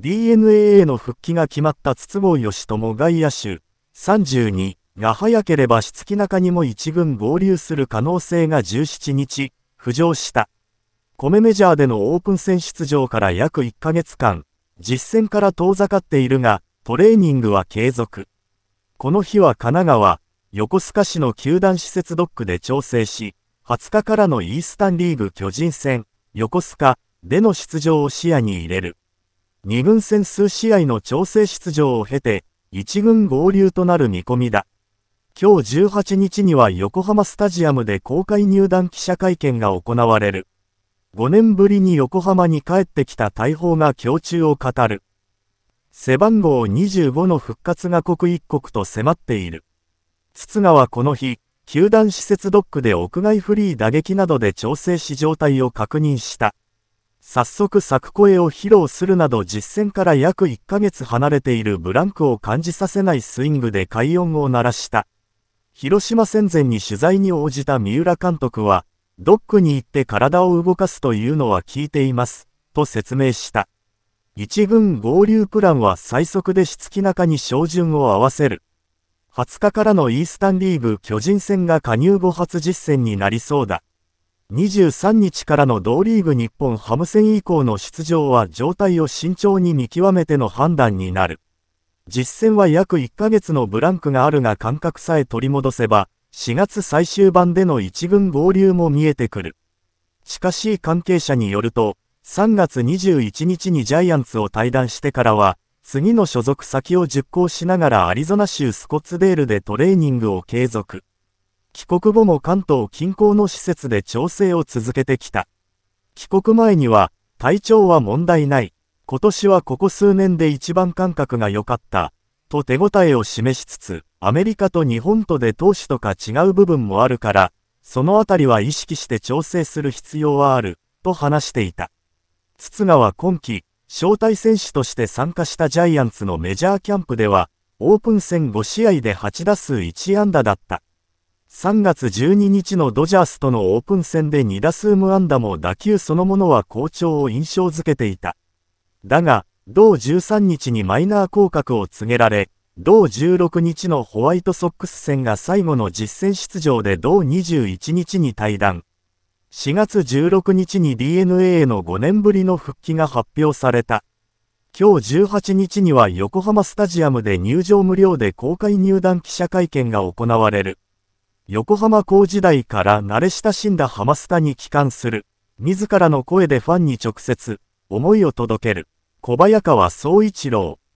DNA への復帰が決まった筒香義友外野手32が早ければつ。木中にも1軍合流する可能性が17日浮上した。米メジャーでのオープン戦出場から約1ヶ月間、実戦から遠ざかっているが、トレーニングは継続。この日は神奈川、横須賀市の球団施設ドックで調整し、20日からのイースタンリーグ巨人戦、横須賀での出場を視野に入れる。2軍戦数試合の調整出場を経て、1軍合流となる見込みだ。今日18日には横浜スタジアムで公開入団記者会見が行われる。5年ぶりに横浜に帰ってきた大砲が胸中を語る。背番号25の復活が刻一刻と迫っている。筒川はこの日、球団施設ドックで屋外フリー打撃などで調整し状態を確認した。早速作声を披露するなど実戦から約1ヶ月離れているブランクを感じさせないスイングで快音を鳴らした。広島戦前に取材に応じた三浦監督は、ドックに行って体を動かすというのは聞いています、と説明した。一軍合流プランは最速で質き中に照準を合わせる。20日からのイースタンリーグ巨人戦が加入後初実戦になりそうだ。23日からの同リーグ日本ハム戦以降の出場は状態を慎重に見極めての判断になる。実戦は約1ヶ月のブランクがあるが感覚さえ取り戻せば、4月最終盤での1軍合流も見えてくる。しかし関係者によると、3月21日にジャイアンツを退団してからは、次の所属先を熟考しながらアリゾナ州スコッツデールでトレーニングを継続。帰国後も関東近郊の施設で調整を続けてきた。帰国前には、体調は問題ない。今年はここ数年で一番感覚が良かった。と手応えを示しつつ、アメリカと日本とで投資とか違う部分もあるから、そのあたりは意識して調整する必要はある、と話していた。筒川は今季、招待選手として参加したジャイアンツのメジャーキャンプでは、オープン戦5試合で8打数1安打だった。3月12日のドジャースとのオープン戦で2打数無安打も打球そのものは好調を印象づけていた。だが、同13日にマイナー降格を告げられ、同16日のホワイトソックス戦が最後の実戦出場で同21日に退団。4月16日に DNA への5年ぶりの復帰が発表された。今日18日には横浜スタジアムで入場無料で公開入団記者会見が行われる。横浜港時代から慣れ親しんだハマスタに帰還する。自らの声でファンに直接、思いを届ける。小早川総一郎。